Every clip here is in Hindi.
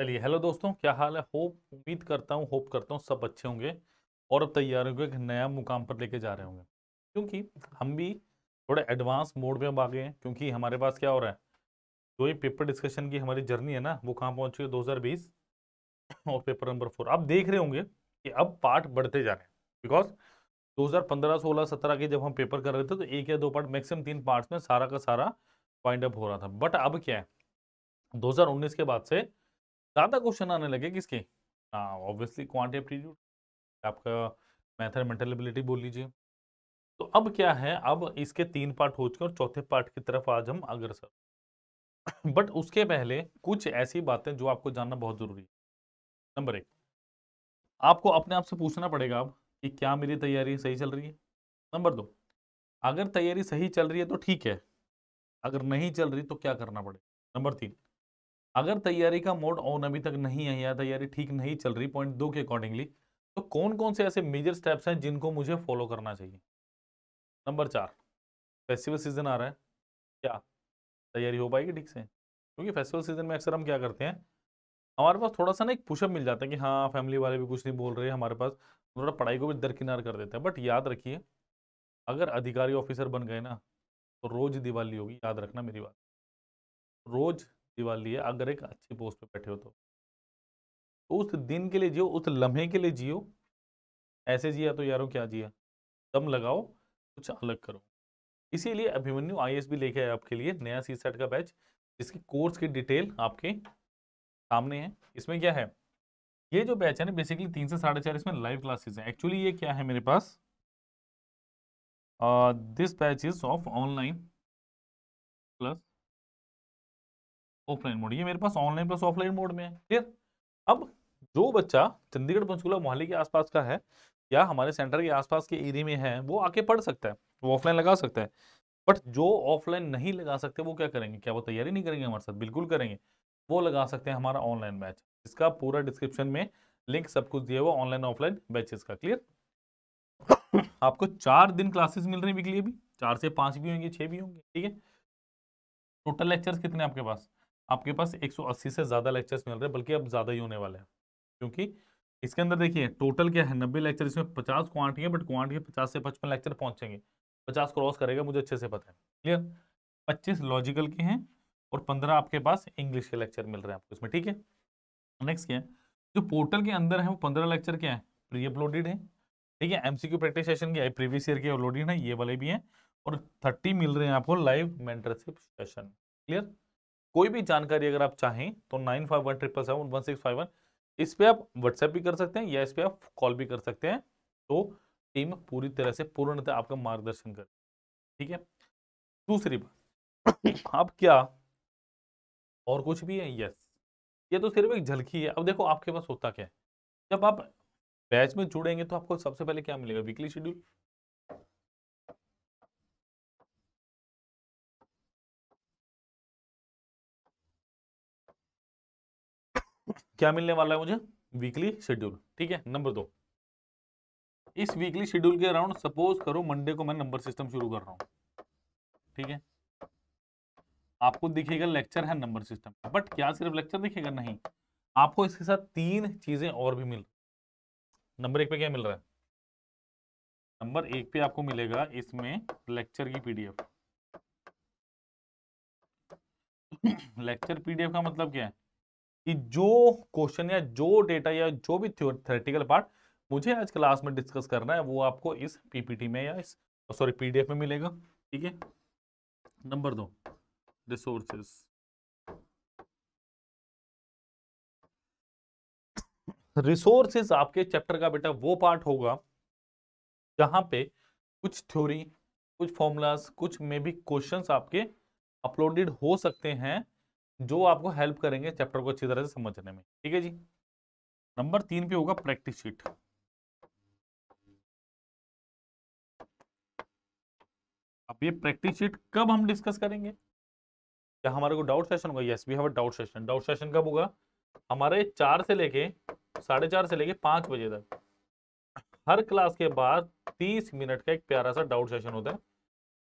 चलिए हेलो दोस्तों क्या हाल है होप उम्मीद करता हूँ होप करता हूँ सब अच्छे होंगे और अब तैयार होंगे एक नया मुकाम पर लेके जा रहे होंगे क्योंकि हम भी थोड़े एडवांस मोड में अब आ गए हैं क्योंकि हमारे पास क्या हो रहा है जो ये पेपर डिस्कशन की हमारी जर्नी है ना वो कहाँ पहुँच है दो और पेपर नंबर फोर आप देख रहे होंगे कि अब पार्ट बढ़ते जा रहे हैं बिकॉज पंद्रह सोलह सत्रह के जब हम पेपर कर रहे थे तो एक या दो पार्ट मैक्सिमम तीन पार्ट्स में सारा का सारा वाइंड अप हो रहा था बट अब क्या है उन्नीस के बाद से ज़्यादा क्वेश्चन आने लगे किसके ऑब्वियसली क्वान्टी एप्टीट्यूड आपका मैथमेटिकल एबिलिटी बोल लीजिए तो अब क्या है अब इसके तीन पार्ट हो चुके और चौथे पार्ट की तरफ आज हम अग्रसर बट उसके पहले कुछ ऐसी बातें जो आपको जानना बहुत ज़रूरी है नंबर एक आपको अपने आप से पूछना पड़ेगा अब कि क्या मेरी तैयारी सही चल रही है नंबर दो अगर तैयारी सही चल रही है तो ठीक है अगर नहीं चल रही तो क्या करना पड़ेगा नंबर तीन अगर तैयारी का मोड ऑन अभी तक नहीं है या तैयारी ठीक नहीं चल रही पॉइंट दो के अकॉर्डिंगली तो कौन कौन से ऐसे मेजर स्टेप्स हैं जिनको मुझे फॉलो करना चाहिए नंबर चार फेस्टिवल सीजन आ रहा है क्या तैयारी हो पाएगी ठीक से क्योंकि फेस्टिवल सीजन में अक्सर हम क्या करते हैं हमारे पास थोड़ा सा ना एक पुशअप मिल जाता है कि हाँ फैमिली वाले भी कुछ नहीं बोल रहे हमारे पास थोड़ा पढ़ाई को भी दरकिनार कर देते हैं बट याद रखिए अगर अधिकारी ऑफिसर बन गए ना तो रोज़ दिवाली होगी याद रखना मेरी बात रोज़ सेवा लिए अगर एक अच्छी पोस्ट पे बैठे हो तो।, तो उस दिन के लिए जियो उस लम्हे के लिए जियो ऐसे जिया तो यारो क्या जिया दम लगाओ कुछ अलग करो इसीलिए अभिमन्यु आई भी लेके आया आपके लिए नया सी सेट का बैच जिसके कोर्स की डिटेल आपके सामने है इसमें क्या है ये जो बैच है ना बेसिकली तीन से साढ़े चार इसमें लाइव क्लासेस हैं एक्चुअली ये क्या है मेरे पास this batch is of online plus offline mode ये मेरे पास ऑनलाइन प्लस ऑफलाइन मोड में है क्लियर अब जो बच्चा चंडीगढ़ पंचकूला मोहाली के आसपास का है या हमारे सेंटर के आसपास के एरिया में है वो आके पढ़ सकता है वो ऑफलाइन लगा सकता है बट जो ऑफलाइन नहीं लगा सकते वो क्या करेंगे क्या वो तैयारी नहीं करेंगे हमारे साथ बिल्कुल करेंगे वो लगा सकते हैं हमारा ऑनलाइन बैच इसका पूरा डिस्क्रिप्शन में लिंक सब कुछ दिया हुआ ऑनलाइन ऑफलाइन बैचेस का क्लियर आपको चार दिन क्लासेस मिल रही वीकली अभी चार से पांच भी होंगे छह भी होंगे ठीक है टोटल लेक्चर्स कितने आपके पास आपके पास 180 से ज़्यादा लेक्चर्स मिल रहे हैं बल्कि अब ज़्यादा ही होने वाले हैं क्योंकि इसके अंदर देखिए टोटल क्या है नब्बे लेक्चर इसमें पचास क्वांटी है बट क्वांटिटी पचास से पचपन लेक्चर पहुंचेंगे पचास क्रॉस करेगा मुझे अच्छे से पता है क्लियर पच्चीस लॉजिकल के हैं और पंद्रह आपके पास इंग्लिश के लेक्चर मिल रहे हैं आपको इसमें ठीक है नेक्स्ट क्या है जो पोर्टल के अंदर है वो पंद्रह लेक्चर क्या है प्री अपलोडेड है ठीक है एमसीक्यू प्रैक्टिस सेशन के प्रीवियस ईयर के अपलोडेड है ये वाले भी हैं और थर्टी मिल रहे हैं आपको लाइव मेंटरशिप सेशन क्लियर कोई भी जानकारी अगर आप चाहें तो nine five one triple seven one six five one इस पर आप व्हाट्सएप भी कर सकते हैं या इस पर आप कॉल भी कर सकते हैं तो टीम पूरी तरह से पूर्णतः आपका मार्गदर्शन करे ठीक है दूसरी बात आप क्या और कुछ भी है यस ये तो सिर्फ एक झलकी है अब देखो आपके पास होता क्या है जब आप बैच में जुड़ेंगे तो आपको सबसे पहले क्या मिलेगा वीकली शेड्यूल क्या मिलने वाला है मुझे वीकली शेड्यूल ठीक है नंबर दो इस वीकली शेड्यूल के अराउंड सपोज करो मंडे को मैं नंबर सिस्टम शुरू कर रहा हूं ठीक है आपको दिखेगा लेक्चर है नंबर सिस्टम बट क्या सिर्फ लेक्चर दिखेगा नहीं आपको इसके साथ तीन चीजें और भी मिल नंबर एक पे क्या मिल रहा है नंबर एक पे आपको मिलेगा इसमें लेक्चर की पीडीएफ लेक्चर पीडीएफ का मतलब क्या है कि जो क्वेश्चन या जो डेटा या जो भी थ्योरेटिकल पार्ट मुझे आज क्लास में डिस्कस करना है वो आपको इस पीपीटी में या इस सॉरी पीडीएफ में मिलेगा ठीक है नंबर दो रिसोर्सेस रिसोर्सेज आपके चैप्टर का बेटा वो पार्ट होगा जहां पे कुछ थ्योरी कुछ फॉर्मूलाज कुछ मे भी क्वेश्चंस आपके अपलोडेड हो सकते हैं जो आपको हेल्प करेंगे चैप्टर को अच्छी तरह से समझने में ठीक है जी नंबर तीन पे होगा प्रैक्टिस शीट अब ये प्रैक्टिस शीट कब हम डिस्कस करेंगे क्या हमारे को डाउट सेशन होगा yes we have a doubt session doubt session कब होगा हमारे चार से लेके साढ़े चार से लेके पांच बजे तक हर क्लास के बाद तीस मिनट का एक प्यारा सा डाउट सेशन होता है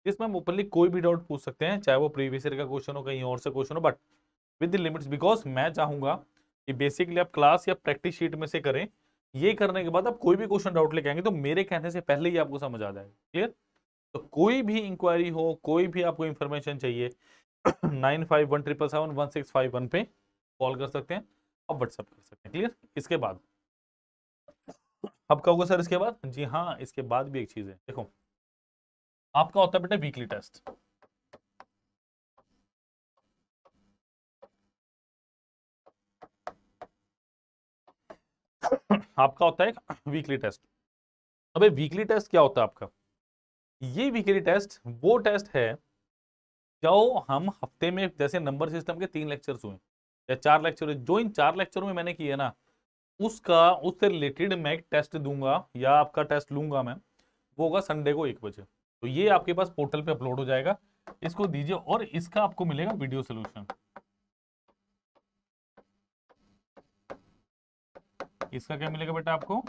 जिसमें हम ओपनली कोई भी डाउट पूछ सकते हैं चाहे वो प्रीवियस ईयर का क्वेश्चन हो कहीं और से क्वेश्चन हो बट विद लिमिट्स बिकॉज मैं चाहूंगा कि बेसिकली आप क्लास या प्रैक्टिस शीट में से करें ये करने के बाद आप कोई भी क्वेश्चन डाउट लेके आएंगे तो मेरे कहने से पहले ही आपको समझ आ जाएगा क्लियर तो कोई भी इंक्वायरी हो कोई भी आपको इंफॉर्मेशन चाहिए nine five one triple seven one six five one पे कॉल कर सकते हैं और व्हाट्सअप कर सकते हैं क्लियर इसके बाद अब कहोगे सर इसके बाद जी हाँ इसके बाद भी एक चीज़ है देखो आपका होता है बेटा वीकली टेस्ट आपका होता है एक वीकली टेस्ट अबे वीकली टेस्ट क्या होता है आपका ये वीकली टेस्ट वो टेस्ट है जो हम हफ्ते में जैसे नंबर सिस्टम के तीन लेक्चर्स हुए या चार लेक्चर जो इन चार लेक्चर में मैंने किए ना उसका उससे रिलेटेड मैं एक टेस्ट दूंगा या आपका टेस्ट लूंगा मैं वो होगा संडे को एक बजे तो ये आपके पास पोर्टल पे अपलोड हो जाएगा इसको दीजिए और इसका आपको मिलेगा वीडियो सोल्यूशन इसका क्या मिलेगा बेटा आपको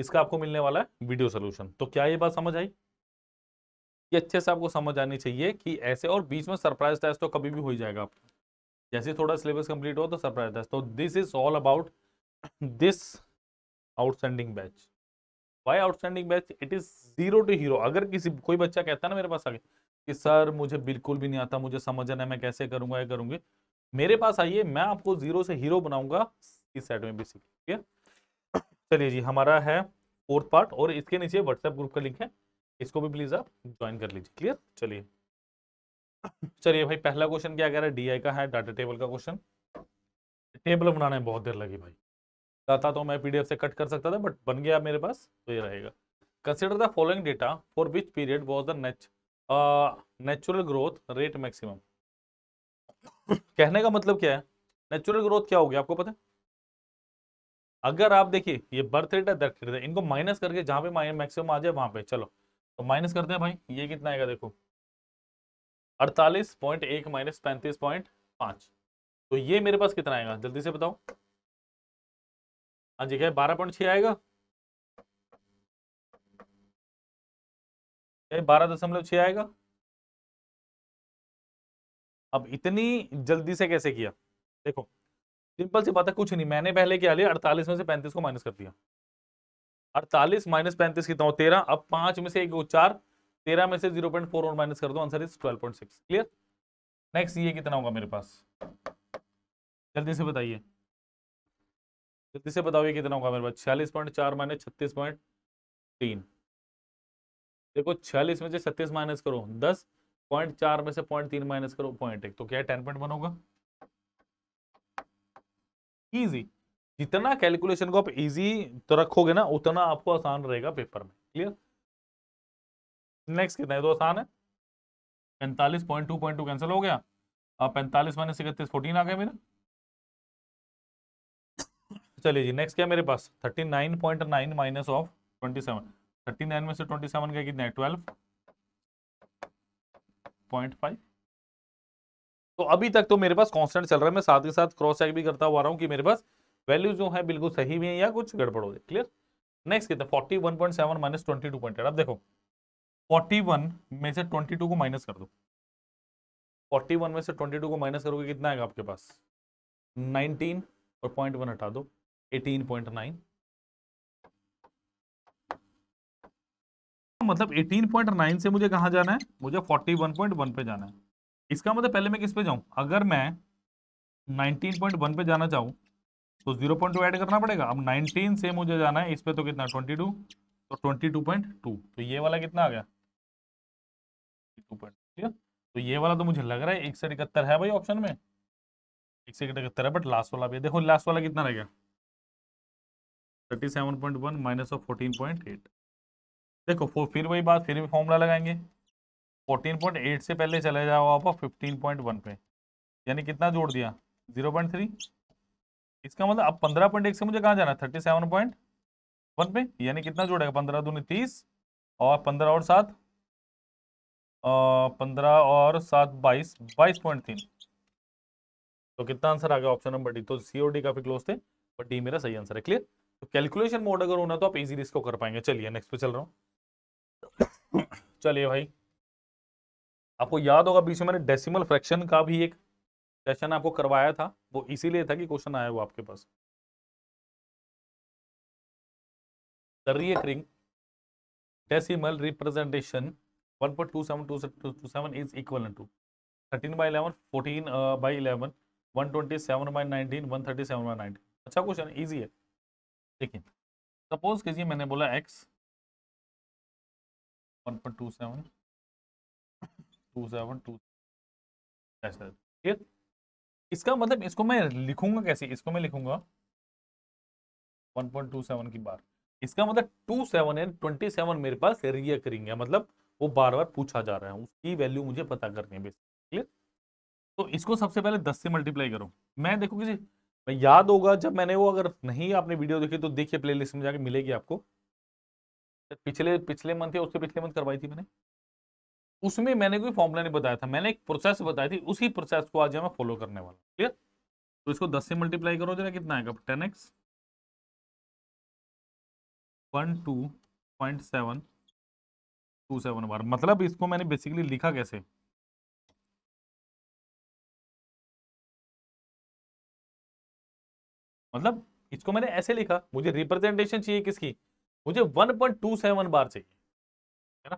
इसका आपको मिलने वाला है वीडियो सोल्यूशन तो क्या ये बात समझ आई ये अच्छे से आपको समझ आनी चाहिए कि ऐसे और बीच में सरप्राइज टेस्ट तो कभी भी हो जाएगा आपको जैसे थोड़ा सिलेबस कंप्लीट हो तो सरप्राइज टेस्ट तो this is all about this outstanding batch why outstanding batch it is zero to hero अगर किसी कोई बच्चा कहता है ना मेरे पास आगे कि सर मुझे बिल्कुल भी नहीं आता मुझे समझना है मैं कैसे करूंगा ये करूंगी मेरे पास आइए मैं आपको जीरो से हीरो बनाऊंगा इस साइड में बेसिकली ठीक है चलिए जी हमारा है फोर्थ पार्ट और इसके नीचे व्हाट्सएप ग्रुप का लिंक है इसको भी प्लीज आप ज्वाइन कर लीजिए क्लियर चलिए चलिए भाई पहला क्वेश्चन क्या कह रहा है डीआई का है डाटा टेबल का क्वेश्चन टेबल बनाने में बहुत देर लगी भाई चाहता तो मैं पीडीएफ से कट कर सकता था बट बन गया मेरे पास तो ये रहेगा consider the following data for which period was the natural growth rate maximum कहने का मतलब क्या है नेचुरल ग्रोथ क्या होगी आपको पता है अगर आप देखिए ये बर्थ रेट है डेथ रेट है इनको माइनस करके जहां पे मैक्सिमम आ जाए वहां पे चलो तो माइनस करते हैं भाई ये कितना आएगा देखो अड़तालीस पॉइंट एक माइनस पैंतीस पॉइंट पाँच तो ये मेरे पास कितना आएगा जल्दी से बताओ हाँ जी क्या बारह पॉइंट छः आएगा बारह दशमलव छह आएगा अब इतनी जल्दी से कैसे किया देखो सिंपल सी बात है कुछ नहीं मैंने पहले क्या लिया 48 में से 35 को माइनस कर दिया 48 माइनस पैंतीस कितना हो तेरह अब पांच में से एक चार तेरह में से जीरो पॉइंट फोर और माइनस कर दो answer is twelve point six clear next ये कितना होगा मेरे पास जल्दी से बताइए जल्दी से बताओ ये कितना होगा मेरे पास छियालीस पॉइंट चार माइनस छत्तीस पॉइंट तीन देखो छियालीस में से छत्तीस माइनस करो दस पॉइंट चार में से पॉइंट तीन माइनस करो पॉइंट एक तो क्या टेन पॉइंट वन होगा इजी जितना कैलकुलेशन को आप इजी तो रखोगे ना उतना आपको आसान रहेगा पेपर में क्लियर नेक्स्ट कितना है तो आसान है पैंतालीस point two point two cancel हो गया अब पैंतालीस माइनस इकतीस फोर्टीन आ गए मेरा चलिए जी नेक्स्ट क्या मेरे पास thirty nine point nine minus of twenty seven thirty nine में से ट्वेंटी सेवन का कितना है ट्वेल्व पॉइंट फाइव तो अभी तक तो मेरे पास कांस्टेंट चल रहा है मैं साथ ही साथ क्रॉस चेक भी करता हुआ रहा हूँ कि मेरे पास वैल्यू जो है बिल्कुल सही भी है या कुछ गड़बड़ हो जाए क्लियर नेक्स्ट कितना forty one point seven minus twenty two point अब देखो फोर्टी वन में से ट्वेंटी टू को माइनस कर दो फोर्टी वन में से ट्वेंटी टू को माइनस करोगे कितना आएगा आपके पास नाइनटीन और पॉइंट वन हटा दो एटीन पॉइंट नाइन मतलब 18.9 से मुझे कहाँ जाना है मुझे 41.1 पे जाना है इसका मतलब पहले मैं किस पे जाऊँ अगर मैं 19.1 पे जाना चाहूँ तो 0.2 ऐड करना पड़ेगा अब 19 से मुझे जाना है इस पे तो कितना 22 तो 22.2 तो ये वाला कितना आ गया 22.2 तो ये वाला तो मुझे लग रहा है एक सौ इकहत्तर है भाई ऑप्शन में एक सौ इकहत्तर है बट लास्ट वाला भी देखो लास्ट वाला कितना रह गया thirty seven point one minus of fourteen point eight देखो फिर वही बात फिर भी फॉर्मूला लगाएंगे 14.8 से पहले चले जाओ आप 15.1 पे यानी कितना जोड़ दिया 0.3 इसका मतलब अब 15.1 से मुझे कहाँ जाना है 37.1 पे यानी कितना जोड़ेगा पंद्रह दूनी तीस और पंद्रह और सात पंद्रह और सात बाईस बाईस पॉइंट तीन तो कितना आंसर आ गया ऑप्शन नंबर डी तो सी और डी काफी क्लोज थे बट डी मेरा सही आंसर है क्लियर तो कैलकुलेशन मोड अगर होना तो आप इजीली इसको कर पाएंगे चलिए नेक्स्ट पे चल रहा हूँ चलिए भाई आपको याद होगा बीच में मैंने डेसिमल फ्रैक्शन का भी एक सेशन आपको करवाया था वो इसीलिए था कि क्वेश्चन आया वो आपके पास two seven is equal to thirteen by eleven fourteen by eleven one twenty seven by nineteen one thirty seven by nineteen अच्छा क्वेश्चन ईजी है देखिए सपोज कीजिए मैंने बोला एक्स 1.27 272 ऐसा ठीक इसका मतलब इसको मैं लिखूंगा कैसे इसको मैं लिखूंगा 1.27 की बार इसका मतलब 27 है 27 मेरे पास रिया करेंगे मतलब वो बार बार पूछा जा रहा है उसकी वैल्यू मुझे पता करनी है बेसिकली तो इसको सबसे पहले 10 से मल्टीप्लाई करो मैं देखो किसी मैं याद होगा जब मैंने वो अगर नहीं आपने वीडियो देखी तो देखिए प्लेलिस्ट में जाके मिलेगी आपको तो पिछले पिछले मंथ या उसके पिछले मंथ करवाई थी मैंने उसमें मैंने कोई फॉर्मूला नहीं बताया था मैंने एक प्रोसेस बताई थी उसी प्रोसेस को आज मैं फॉलो करने वाला क्लियर तो इसको दस से मल्टीप्लाई करो जरा कितना आएगा ten X one two seven two seven bar मतलब इसको मैंने बेसिकली लिखा कैसे मतलब इसको मैंने ऐसे लिखा मुझे रिप्रेजेंटेशन चाहिए किसकी मुझे 1.27 बार चाहिए है ना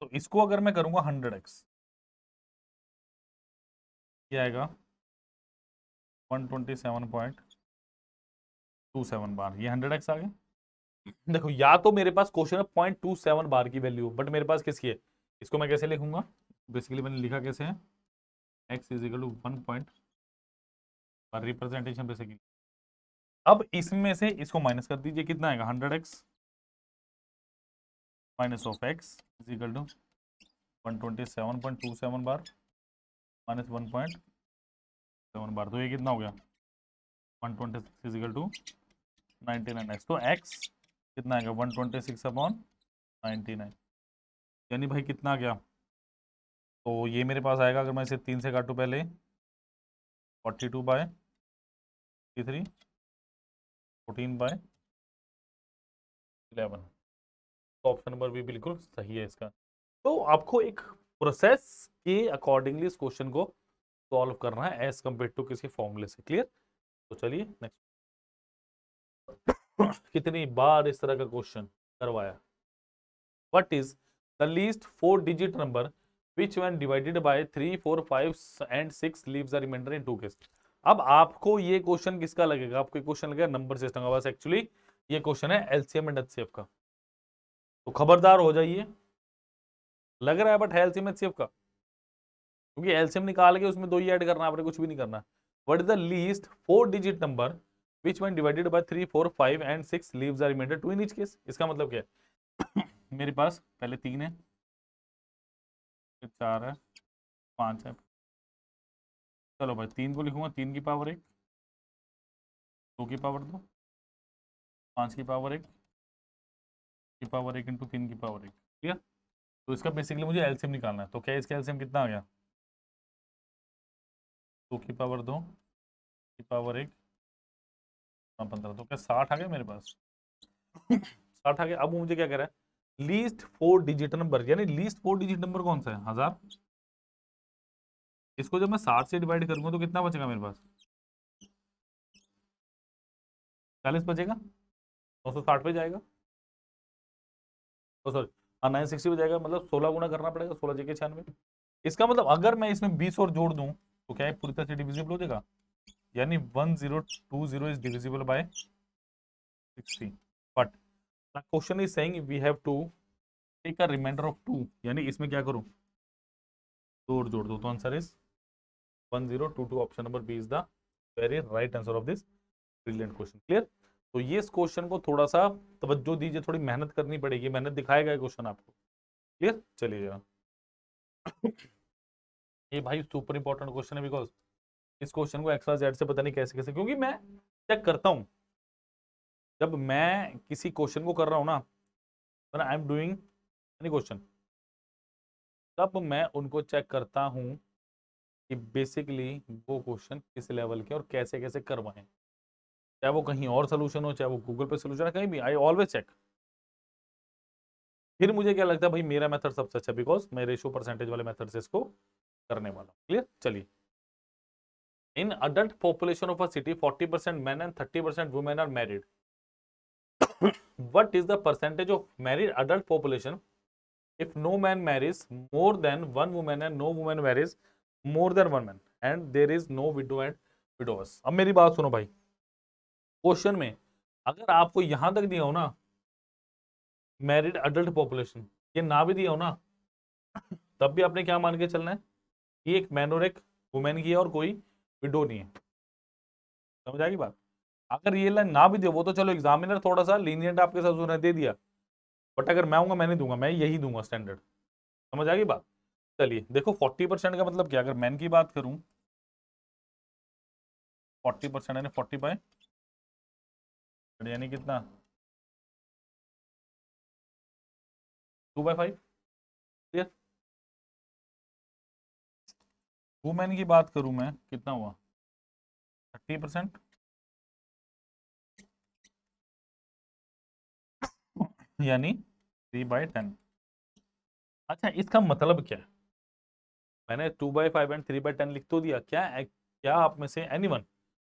तो इसको अगर मैं करूंगा हंड्रेड एक्स क्या आएगा 127.27 बार ये हंड्रेड एक्स आ गया देखो या तो मेरे पास क्वेश्चन है पॉइंट टू सेवन बार की वैल्यू बट मेरे पास किसकी है इसको मैं कैसे लिखूंगा बेसिकली मैंने लिखा कैसे है X is equal to one point representation basically अब इसमें से इसको माइनस कर दीजिए कितना आएगा hundred X minus of X is equal to one twenty seven point two seven bar minus one point seven bar तो ये कितना हो गया one twenty six equal to ninety nine X तो एक्स कितना आएगा one twenty six upon ninety nine यानी भाई कितना आ गया तो ये मेरे पास आएगा अगर मैं इसे तीन से काटूँ पहले forty two by three fourteen by eleven option तो नंबर भी बिल्कुल सही है इसका तो आपको एक प्रोसेस के अकॉर्डिंगली इस क्वेश्चन को सॉल्व करना है एज कम्पेयर टू किसी फॉर्मूले से क्लियर तो चलिए नेक्स्ट कितनी बार इस तरह का क्वेश्चन करवाया what is the least four digit number which when divided by three four five and six leaves are remainder in two case अब आपको ये क्वेश्चन किसका लगेगा आपको क्वेश्चन लगेगा नंबर सिस्टम का बस एक्चुअली ये क्वेश्चन है एलसीएम एंड एच का तो खबरदार हो जाइए लग रहा है बट है एल्सियम का क्योंकि एल्सियम निकाल के उसमें दो ही ऐड करना आपने कुछ भी नहीं करना what is the least four digit number which when divided by three four five and six leaves are remainder two in each case इसका मतलब क्या है मेरे पास पहले तीन है चार है पाँच है चलो भाई तीन को लिखूंगा तीन की पावर एक दो की पावर दो पाँच की पावर एक की पावर एक इंटू तीन की पावर एक क्लियर तो इसका बेसिकली मुझे एलसीएम निकालना है तो क्या इसका एलसीएम कितना आ गया दो की पावर दो की पावर एक हाँ, पंद्रह तो क्या साठ आ गया मेरे पास साठ आ गया अब मुझे क्या कह रहा है लीस्ट फोर डिजिट नंबर यानी लीस्ट फोर डिजिट नंबर कौन सा है हज़ार इसको जब मैं साठ से डिवाइड करूंगा तो कितना बचेगा मेरे पास चालीस बचेगा नौ सौ साठ पे जाएगा तो सॉरी हाँ नाइन सिक्सटी हो जाएगा मतलब सोलह गुना करना पड़ेगा सोलह जगह छियानवे इसका मतलब अगर मैं इसमें बीस और जोड़ दूँ तो क्या है पूरी तरह से डिविजिबल हो जाएगा यानी one zero two zero is divisible by sixty but the question is saying we have to take a remainder of two यानी इसमें क्या करूँ दो और जोड़ दो तो answer is one zero two two option number B is the very right answer of this brilliant question clear तो ये इस क्वेश्चन को थोड़ा सा तवज्जो दीजिए थोड़ी मेहनत करनी पड़ेगी मेहनत दिखाएगा क्वेश्चन आपको क्लियर चलिए जरा ये भाई सुपर इंपॉर्टेंट क्वेश्चन है बिकॉज इस क्वेश्चन को एक्स्ट्रा जेड से पता नहीं कैसे कैसे क्योंकि मैं चेक करता हूँ जब मैं किसी क्वेश्चन को कर रहा हूँ ना I am doing any question तब मैं उनको चेक करता हूँ कि बेसिकली वो क्वेश्चन किस लेवल के और कैसे कैसे करवाएं चाहे वो कहीं और सोल्यूशन हो चाहे वो गूगल पे सोल्यूशन कहीं भी आई ऑलवेज चेक फिर मुझे क्या लगता है भाई मेरा मेथड सबसे अच्छा बिकॉज मैं रेशो परसेंटेज वाले मेथड से इसको करने वाला हूँ क्लियर चलिए in adult population of a city 40 percent man and thirty percent women are married what is the percentage of married adult population if no man marriage more than one women and no women marriage more than one man and there is no widow and widowers अब मेरी बात सुनो भाई क्वेश्चन में अगर आपको यहां तक दिया हो ना मैरिड अडल्ट पॉपुलेशन ये ना भी दिया हो ना तब भी आपने क्या मान के चलना है ये एक मैन और एक वुमेन की है और कोई विडो नहीं है समझ आएगी बात अगर ये लाइन ना भी दे वो तो चलो एग्जामिनर थोड़ा सा लीनियंट आपके साथ उन्होंने दे दिया बट अगर मैं आऊंगा मैं नहीं दूंगा मैं यही दूंगा स्टैंडर्ड समझ आएगी बात चलिए देखो फोर्टी परसेंट का मतलब क्या अगर मैन की बात करूं फोर्टी परसेंट यानी फोर्टी बाई यानी कितना टू बाई फाइव क्लियर की बात करूं मैं कितना हुआ थर्टी परसेंट यानी थ्री बाई टेन अच्छा इसका मतलब क्या है मैंने two by five and three by ten लिख तो दिया क्या क्या आप में से एनी वन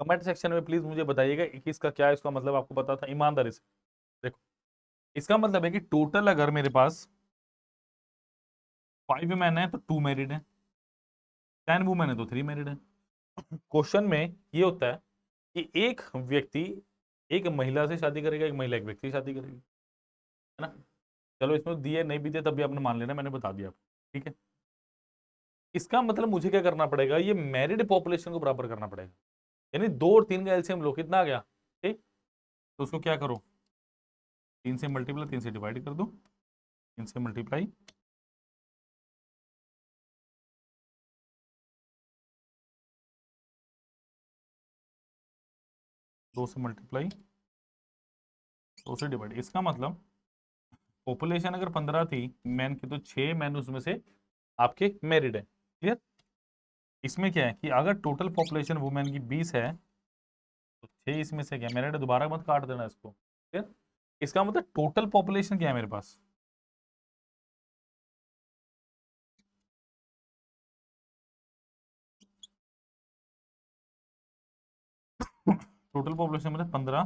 कमेंट सेक्शन में प्लीज़ मुझे बताइएगा इक्कीस का क्या इसका मतलब आपको पता था ईमानदारी से देखो इसका मतलब है कि टोटल अगर मेरे पास फाइव मैन है तो टू मैरिड है टेन वुमेन है तो थ्री मैरिड है क्वेश्चन में ये होता है कि एक व्यक्ति एक महिला से शादी करेगा एक महिला एक व्यक्ति से शादी करेगी है ना चलो इसमें तो दिए नहीं भी दिए तब भी आपने मान लेना मैंने बता दिया आपको ठीक है इसका मतलब मुझे क्या करना पड़ेगा ये मैरिड पॉपुलेशन को बराबर करना पड़ेगा यानी दो और तीन का एलसीएम लो कितना आ गया ठीक तो उसको क्या करो तीन से मल्टीप्लाई तीन से डिवाइड कर दो तीन से मल्टीप्लाई दो से मल्टीप्लाई दो से डिवाइड इसका मतलब पॉपुलेशन अगर पंद्रह थी मैन की तो छह मैन उसमें से आपके मैरिड है क्लियर इसमें क्या है कि अगर टोटल पॉपुलेशन वुमेन की बीस है तो छः इसमें से क्या मैंने दोबारा मत काट देना इसको ठीक है इसका मतलब टोटल पॉपुलेशन क्या है मेरे पास टोटल पॉपुलेशन मतलब पंद्रह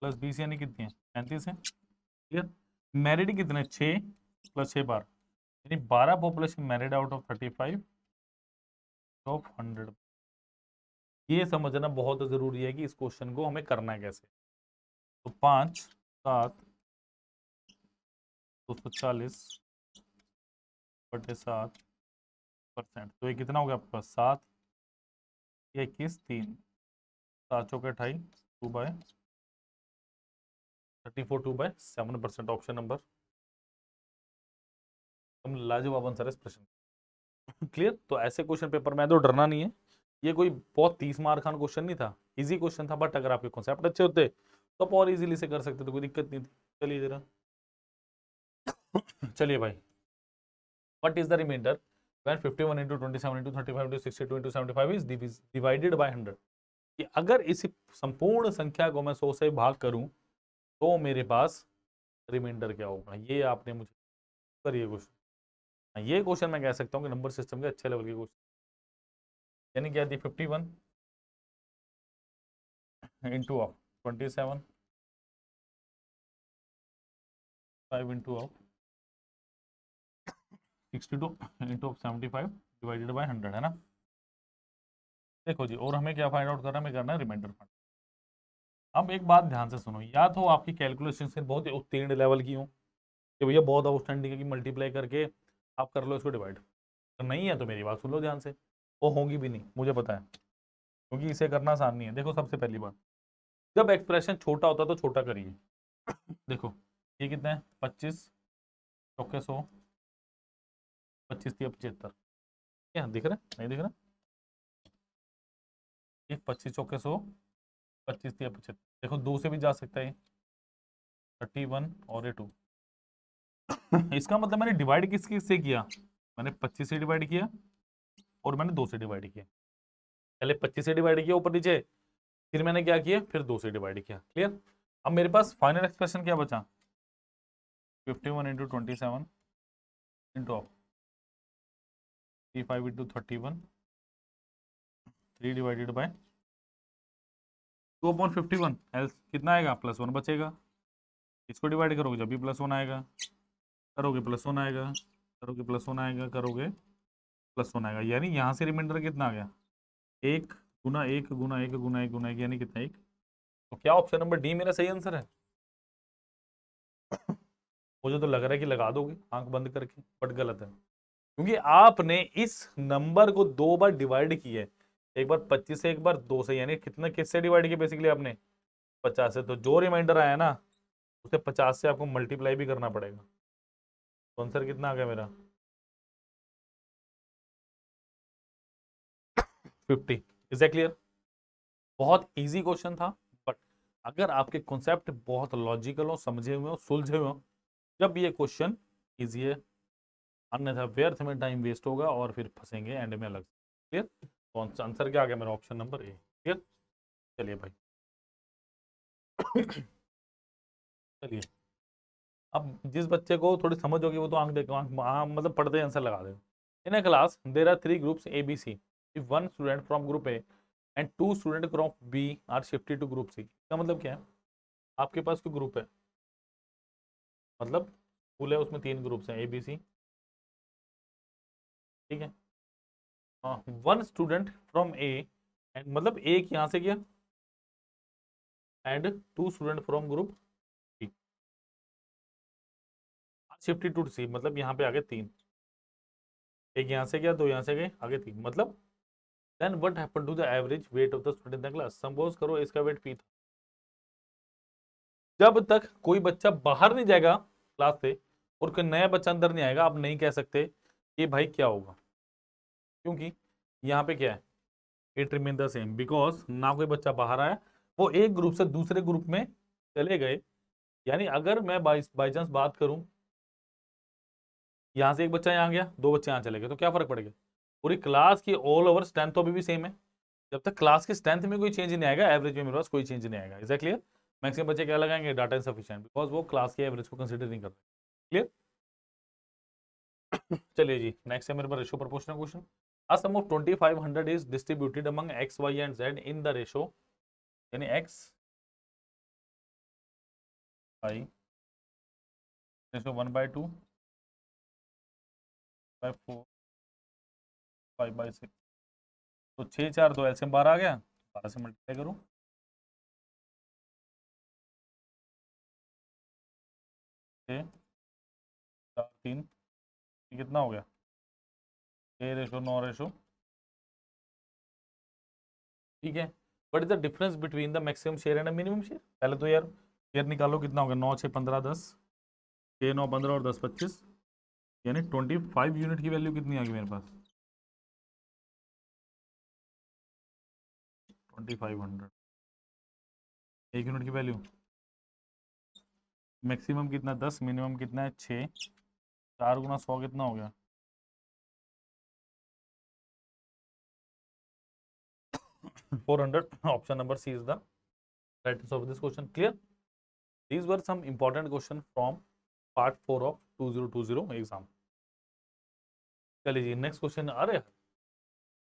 प्लस बीस यानी कितनी है पैंतीस है क्लियर मैरिड कितने छः प्लस छः बार यानी बारह population married out of thirty five of hundred ये समझना बहुत ज़रूरी है कि इस क्वेश्चन को हमें करना कैसे तो पाँच सात दो सौ चालीस बटे सात परसेंट तो ये कितना हो गया आपके पास सात इक्कीस तीन सात चौके अठाई two by thirty four two by seven percent option number हम लाजवाब आंसर है इस प्रश्न क्लियर तो ऐसे क्वेश्चन पेपर में तो डरना नहीं है ये कोई बहुत तीस मार खान क्वेश्चन नहीं था इजी क्वेश्चन था बट अगर आपके कॉन्सेप्ट अच्छे होते तो आप और इजीली से कर सकते थे कोई दिक्कत नहीं थी चलिए जरा चलिए भाई what is the remainder when fifty one into when 51 into 27 into 35 into 62 into 75 is divided by hundred कि अगर इसी संपूर्ण संख्या को मैं सौ से भाग करूं तो मेरे पास रिमाइंडर क्या होगा ये आपने मुझे करिए क्वेश्चन हाँ, ये क्वेश्चन मैं कह सकता हूँ कि नंबर सिस्टम के अच्छे लेवल के क्वेश्चन यानी क्या the fifty one into of twenty seven five into of sixty two into of seventy five divided by hundred है ना देखो जी और हमें क्या फाइंड आउट करना है हमें करना है रिमाइंडर फाइंड अब एक बात ध्यान से सुनो या तो आपकी कैलकुलेशन से बहुत उत्तीर्ण लेवल की हो कि भैया बहुत आउटस्टैंडिंग है कि मल्टीप्लाई करके आप कर लो इसको डिवाइड नहीं है तो मेरी बात सुन लो ध्यान से वो होगी भी नहीं मुझे पता है क्योंकि इसे करना आसान नहीं है देखो सबसे पहली बात जब एक्सप्रेशन छोटा होता है तो छोटा करिए देखो ये कितना है पच्चीस चौके सौ पच्चीस थी पचहत्तर क्या दिख रहा है नहीं दिख रहा एक पच्चीस चौके सौ पच्चीस थी पचहत्तर देखो दो से भी जा सकता है थर्टी वन और ये टू इसका मतलब मैंने डिवाइड किस किस से किया मैंने पच्चीस से डिवाइड किया और मैंने दो से डिवाइड किया पहले पच्चीस से डिवाइड किया ऊपर नीचे फिर मैंने क्या किया फिर दो से डिवाइड किया क्लियर अब मेरे पास फाइनल एक्सप्रेशन क्या बचा fifty one into twenty seven into of three five into thirty one three divided by two upon fifty one else कितना आएगा प्लस वन बचेगा इसको डिवाइड करोगे जब भी प्लस वन आएगा करोगे प्लस वन आएगा करोगे प्लस वन आएगा करोगे प्लस वन आएगा यानी यहाँ से रिमाइंडर कितना आ गया एक गुना एक गुना एक गुना एक गुना एक यानी कितना एक तो क्या ऑप्शन नंबर डी मेरा सही आंसर है मुझे तो लग रहा है कि लगा दोगे आंख बंद करके बट गलत है क्योंकि आपने इस नंबर को दो बार डिवाइड किया है एक बार पच्चीस से एक बार दो से यानी कितना किससे डिवाइड किया बेसिकली आपने पचास से तो जो रिमाइंडर आया ना उसे पचास से आपको मल्टीप्लाई भी करना पड़ेगा आंसर कितना आ गया मेरा फिफ्टी इज ए क्लियर बहुत इजी क्वेश्चन था बट अगर आपके कॉन्सेप्ट बहुत लॉजिकल हो समझे हुए हो सुलझे हुए हो जब ये क्वेश्चन इजी है अन्यथा व्यर्थ में टाइम वेस्ट होगा और फिर फंसेंगे एंड में अलग क्लियर कौन सा आंसर क्या आ गया मेरा ऑप्शन नंबर ए क्लियर चलिए भाई चलिए अब जिस बच्चे को थोड़ी समझ होगी वो तो आंख देखो आंख हाँ, मतलब पढ़ते आंसर लगा दे in a class there are three groups A B C if one student from group A and two student from B are shifted to group C इसका मतलब क्या है आपके पास कोई ग्रुप है मतलब स्कूल है उसमें तीन ग्रुप्स हैं ए बी सी ठीक है one student from A and मतलब एक यहाँ से गया and two student from group shifted to C मतलब यहाँ पे आगे तीन एक यहाँ से गया दो यहाँ से गए आगे तीन मतलब then what happen to the average weight of the student class suppose करो इसका वेट पी था जब तक कोई बच्चा बाहर नहीं जाएगा क्लास से और कोई नया बच्चा अंदर नहीं आएगा आप नहीं कह सकते कि भाई क्या होगा क्योंकि यहाँ पे क्या है it remain the same because ना कोई बच्चा बाहर आया वो एक ग्रुप से दूसरे ग्रुप में चले गए यानी अगर मैं बाई बाई चांस बात करूँ यहाँ से एक बच्चा यहाँ गया दो बच्चे यहाँ चले गए तो क्या फर्क पड़ गया पूरी क्लास की ऑल ओवर स्ट्रेंथ तो अभी भी सेम है जब तक क्लास की स्ट्रेंथ में कोई चेंज नहीं आएगा एवरेज में मेरे पास कोई चेंज नहीं आएगा इज क्लियर मैक्सिमम बच्चे क्या लगाएंगे डाटा इनसफिशियंट बिकॉज वो क्लास के एवरेज को कंसिडर नहीं करते क्लियर चलिए जी नेक्स्ट है मेरे पास ratio proportional question a twenty five hundred is distributed among X Y and Z in the ratio यानी X Y ratio one by two by four five by six तो छः चार दो एल्सियम बारह आ गया बारह से मल्टीप्लाई करूँ चार तीन कितना हो गया छः रेशो नौ रेशो ठीक है what is the difference between the maximum share and minimum share पहले तो यार शेयर निकालो कितना होगा नौ छः पंद्रह दस छः नौ पंद्रह और दस पच्चीस यानी ट्वेंटी फाइव यूनिट की वैल्यू कितनी आ गई मेरे पास ट्वेंटी फाइव हंड्रेड एक यूनिट की वैल्यू मैक्सिमम कितना दस मिनिमम कितना है छः चार गुना सौ कितना हो गया four hundred option number C is the right answer of this question clear these were some important question from part four of two zero two zero exam चलिए हाँ जी नेक्स्ट क्वेश्चन अरे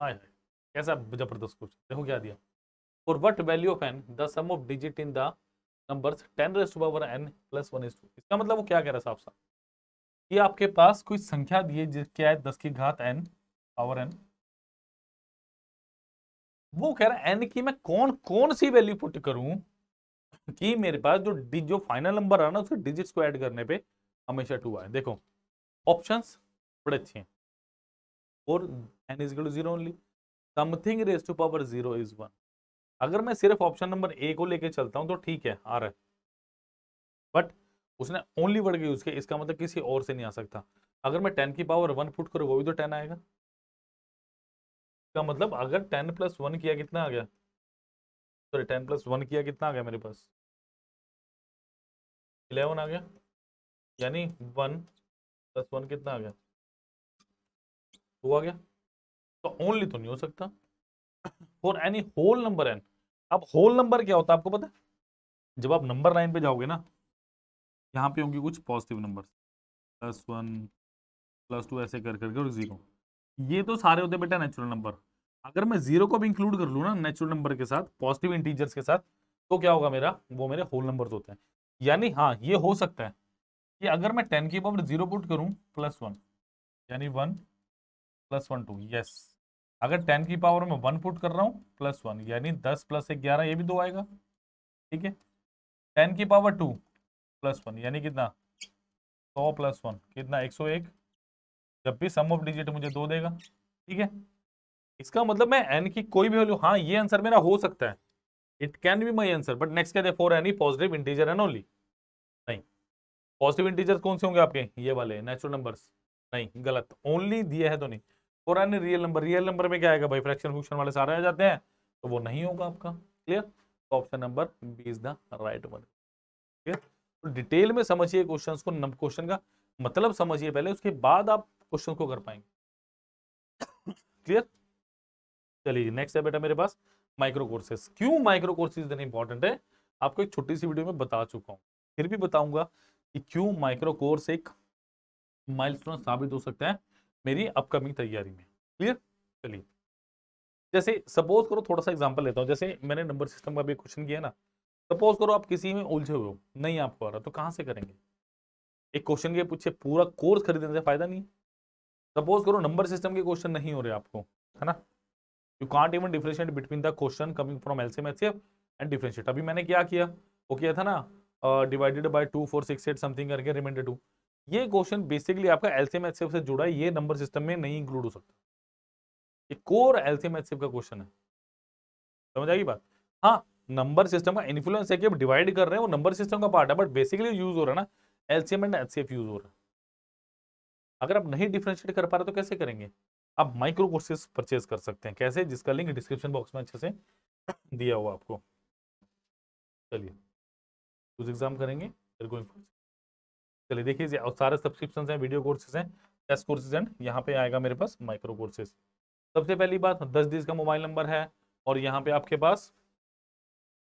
हाय हाय कैसा जबरदस्त क्वेश्चन देखो क्या दिया for what value of N the sum of digit in the number ten raise to power N plus one is two इसका मतलब वो क्या कह रहा है साहब साहब कि आपके पास कोई संख्या दी है क्या है दस की घात एन पावर एन वो कह रहा है एन की मैं कौन कौन सी वैल्यू पुट करूं कि मेरे पास जो डि जो फाइनल नंबर आ ना उसके डिजिट्स को ऐड करने पे हमेशा टू आए देखो ऑप्शंस बड़े अच्छे हैं और N is two zero only something raise to power zero is one अगर मैं सिर्फ ऑप्शन नंबर ए को लेके चलता हूँ तो ठीक है आ रहा है बट उसने ओनली वर्ड यूज़ किया इसका मतलब किसी और से नहीं आ सकता अगर मैं टेन की पावर वन फुट करूँ वो भी तो टेन आएगा इसका मतलब अगर टेन प्लस वन किया कितना आ गया सॉरी टेन प्लस वन किया कितना आ गया मेरे पास इलेवन आ गया यानी वन प्लस वन कितना आ गया हुआ गया तो ओनली तो नहीं हो सकता for any whole number N अब होल नंबर क्या होता है आपको पता जब आप नंबर लाइन पे जाओगे ना यहाँ पे होंगे कुछ positive number plus one plus two ऐसे कर करके और जीरो ये तो सारे होते बेटा नेचुरल नंबर अगर मैं जीरो को भी इंक्लूड कर लूँ ना नेचुरल नंबर के साथ पॉजिटिव इंटीजर्स के साथ तो क्या होगा मेरा वो मेरे होल नंबर होते हैं यानी हाँ ये हो सकता है कि अगर मैं टेन की पावर जीरो पुट करूँ प्लस वन यानी one plus one two yes अगर टेन की पावर में वन पुट कर रहा हूँ प्लस वन यानी दस प्लस एक ग्यारह ये भी दो आएगा ठीक है टेन की पावर टू प्लस वन यानी कितना सौ प्लस वन कितना एक सौ एक जब भी सम ऑफ डिजिट मुझे दो देगा ठीक है इसका मतलब मैं एन की कोई भी वैल्यू हाँ ये आंसर मेरा हो सकता है it can be my answer but next कहते for any positive integer n only नहीं पॉजिटिव इंटीजर कौन से होंगे आपके ये वाले नेचुरल नंबर्स नहीं गलत ओनली दिए है तो नहीं और अन्य रियल नंबर रियल नंबर में क्या आएगा भाई फ्रैक्शन फंक्शन वाले सारे आ जाते हैं तो वो नहीं होगा आपका क्लियर तो option number B is the right one clear तो डिटेल में समझिए क्वेश्चंस को नंबर क्वेश्चन का मतलब समझिए पहले उसके बाद आप क्वेश्चन को कर पाएंगे क्लियर चलिए नेक्स्ट है बेटा मेरे पास माइक्रो कोर्सेस क्यों माइक्रो कोर्सेज देना इंपॉर्टेंट है आपको एक छोटी सी वीडियो में बता चुका हूँ फिर भी बताऊंगा कि क्यों माइक्रो कोर्स एक माइलस्टोन साबित हो सकता है मेरी अपकमिंग तैयारी में क्लियर चलिए जैसे सपोज करो थोड़ा सा एग्जाम्पल लेता हूँ जैसे मैंने नंबर सिस्टम का भी क्वेश्चन किया ना सपोज करो आप किसी में उलझे हुए हो नहीं आपको आ रहा तो कहाँ से करेंगे एक क्वेश्चन के पूछे पूरा कोर्स खरीदने से फायदा नहीं सपोज करो नंबर सिस्टम के क्वेश्चन नहीं हो रहे आपको है ना you can't even differentiate between the question coming from L C and differentiate अभी मैंने क्या किया वो किया था ना divided by two four six eight something करके रिमाइंडर टू ये क्वेश्चन बेसिकली आपका एलसीएम एचसीएफ से जुड़ा है ये नंबर सिस्टम में नहीं इंक्लूड हो सकता ये कोर एलसीएम एचसीएफ का क्वेश्चन है समझ आएगी बात हाँ नंबर सिस्टम का इन्फ्लुएंस है कि डिवाइड कर रहे हैं वो नंबर सिस्टम का पार्ट है बट बेसिकली यूज हो रहा है ना एलसीएम एंड एचसीएफ यूज हो रहा है अगर आप नहीं डिफ्रेंशिएट कर पा रहे तो कैसे करेंगे आप माइक्रो कोर्सेज परचेज कर सकते हैं कैसे जिसका लिंक डिस्क्रिप्शन बॉक्स में अच्छे से दिया हुआ आपको चलिए कुछ एग्जाम करेंगे फिर चलिए देखिए ये सारे सब्सक्रिप्शन हैं वीडियो कोर्सेज हैं टेस्ट कोर्सेज एंड यहाँ पे आएगा मेरे पास माइक्रो कोर्सेज सबसे पहली बात दस दिन का मोबाइल नंबर है और यहाँ पे आपके पास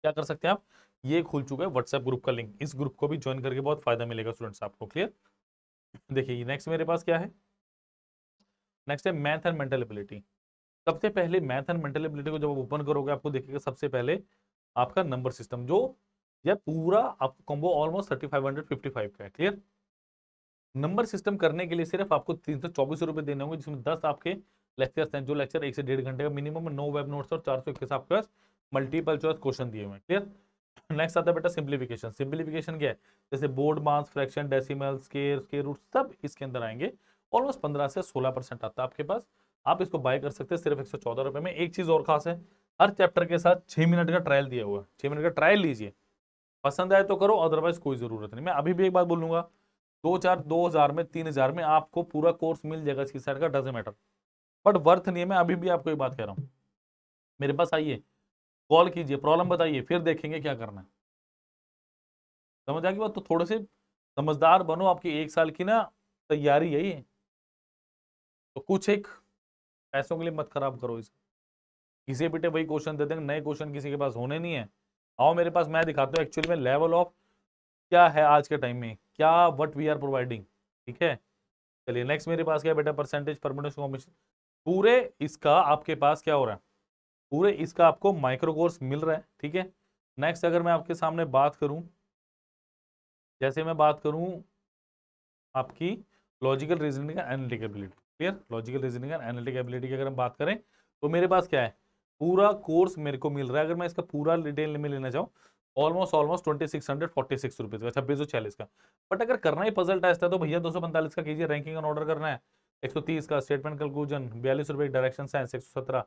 क्या कर सकते हैं आप ये खुल चुका है व्हाट्सएप ग्रुप का लिंक इस ग्रुप को भी ज्वाइन करके बहुत फायदा मिलेगा स्टूडेंट्स आपको क्लियर देखिए नेक्स्ट मेरे पास क्या है नेक्स्ट है मैथ एंड मेंटल एबिलिटी सबसे पहले मैथ एंड मेंटल एबिलिटी को जब आप ओपन करोगे आपको देखिएगा सबसे पहले आपका नंबर सिस्टम जो यह पूरा आपको combo almost thirty five hundred fifty five का है क्लियर नंबर सिस्टम करने के लिए सिर्फ आपको तीन सौ चौबीस रुपए देने होंगे जिसमें दस आपके लेक्चर्स हैं जो लेक्चर एक से डेढ़ घंटे का मिनिमम नौ वेब नोट्स और चार सौ इक्कीस आपके पास मल्टीपल चॉइस क्वेश्चन दिए हुए क्लियर नेक्स्ट आता है बेटा सिंप्लीफिकेशन सिंप्लीफिकेशन क्या है जैसे BODMAS fraction decimal square square root सब इसके अंदर आएंगे ऑलमोस्ट पंद्रह से सोलह परसेंट आता है आपके पास आप इसको बाय कर सकते हैं सिर्फ एक सौ चौदह रुपये में एक चीज़ और खास है हर चैप्टर के साथ छह मिनट का ट्रायल दिया हुआ है छह मिनट का ट्रायल लीजिए पसंद आए तो करो अदरवाइज कोई ज़रूरत नहीं मैं अभी भी एक बात बोलूंगा दो चार दो हजार में तीन हजार में आपको पूरा कोर्स मिल जाएगा इसकी साइड का डजेंट मैटर बट वर्थ नहीं है मैं अभी भी आपको ये बात कह रहा हूँ मेरे पास आइए कॉल कीजिए प्रॉब्लम बताइए फिर देखेंगे क्या करना है समझ आगे बात तो थोड़े से समझदार बनो आपकी एक साल की ना तैयारी है तो कुछ एक पैसों के लिए मत खराब करो इसे किसी बेटे वही क्वेश्चन दे देंगे नए क्वेश्चन किसी के पास होने नहीं है आओ मेरे पास मैं दिखाता हूँ एक्चुअली में लेवल ऑफ क्या है आज के टाइम में क्या वट वी आर प्रोवाइडिंग ठीक है चलिए नेक्स्ट मेरे पास क्या बेटा परसेंटेज परमानेंट कॉम्बिनेशन पूरे इसका आपके पास क्या हो रहा है पूरे इसका आपको माइक्रो कोर्स मिल रहा है ठीक है नेक्स्ट अगर मैं आपके सामने बात करूं जैसे मैं बात करूं आपकी logical reasoning and analytic ability clear logical reasoning and analytic ability की अगर हम बात करें तो मेरे पास क्या है पूरा कोर्स मेरे को मिल रहा है अगर मैं इसका पूरा डिटेल में लेना चाहूँ almost almost twenty six hundred forty six rupees का छब्बीस सौ छियालीस का बट अगर करना ही पजल टेस्ट है तो भैया दो सौ पैंतालीस का कीजिए रैंकिंग एंड ऑर्डर करना है एक सौ तीस का स्टेटमेंट कंक्लूजन बयालीस रुपए डायरेक्शन साइंस एक सौ सत्रह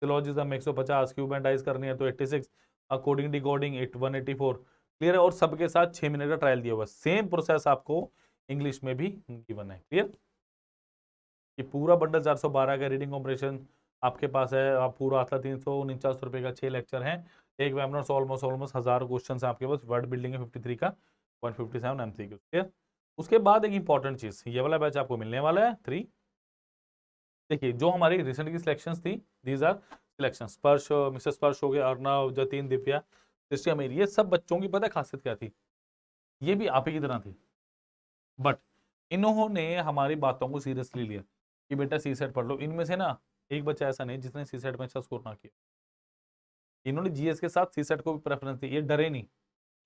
सिलोजिजम एक सौ पचास क्यूब एंड आइज करनी है तो eighty six according according eight one eighty four clear है और सबके साथ छः मिनट का ट्रायल दिया हुआ सेम प्रोसेस आपको इंग्लिश में भी गिवन है क्लियर ये पूरा बंडल चार सौ बारह का रीडिंग ऑपरेशन आपके पास है आप पूरा आता तीन सौ उनचास रुपये का छः लेक्चर है एक वेबिनार से ऑलमोस्ट ऑलमोस्ट हज़ार क्वेश्चन है आपके पास वर्ड बिल्डिंग है फिफ्टी का one fifty seven M C Q clear उसके बाद एक इंपॉर्टेंट चीज़ ये वाला बैच आपको मिलने वाला है थ्री देखिए जो हमारी रिसेंट की सिलेक्शन थी these are selection Sparsh mister Sparsh हो गया अर्णव जतीन दिव्या सृष्टि अमीर ये सब बच्चों की पता खासियत क्या थी ये भी आप ही की तरह थी बट इन्होंने हमारी बातों को सीरियसली लिया कि बेटा सी सेट पढ़ लो इनमें से ना एक बच्चा ऐसा नहीं जिसने सी सेट में अच्छा स्कोर ना किया इन्होंने जीएस के साथ सी को भी प्रेफरेंस दी ये डरे नहीं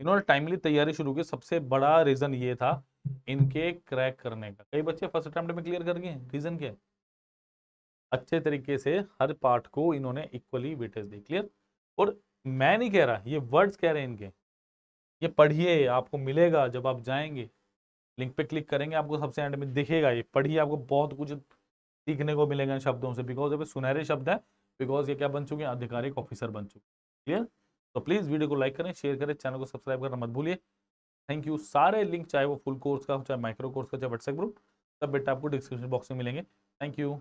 इन्होंने टाइमली तैयारी शुरू की सबसे बड़ा रीजन ये था इनके क्रैक करने का कई बच्चे फर्स्ट अटैम्प्ट में क्लियर कर गए रीजन क्या है अच्छे तरीके से हर पार्ट को इन्होंने इक्वली वेटेज दी क्लियर और मैं नहीं कह रहा ये वर्ड्स कह रहे हैं इनके ये पढ़िए आपको मिलेगा जब आप जाएंगे लिंक पे क्लिक करेंगे आपको सबसे एंड में दिखेगा ये पढ़िए आपको बहुत कुछ सीखने को मिलेगा इन शब्दों से बिकॉज सुनहरे शब्द है बिकॉज ये क्या बन चुके हैं आधिकारिक ऑफिसर बन चुके क्लियर तो प्लीज़ वीडियो को लाइक करें शेयर करें चैनल को सब्सक्राइब करना मत भूलिए थैंक यू सारे लिंक चाहे वो फुल कोर्स का हो चाहे माइक्रो कोर्स का चाहे व्हाट्सएप ग्रुप सब बेटा आपको डिस्क्रिप्शन बॉक्स में मिलेंगे थैंक यू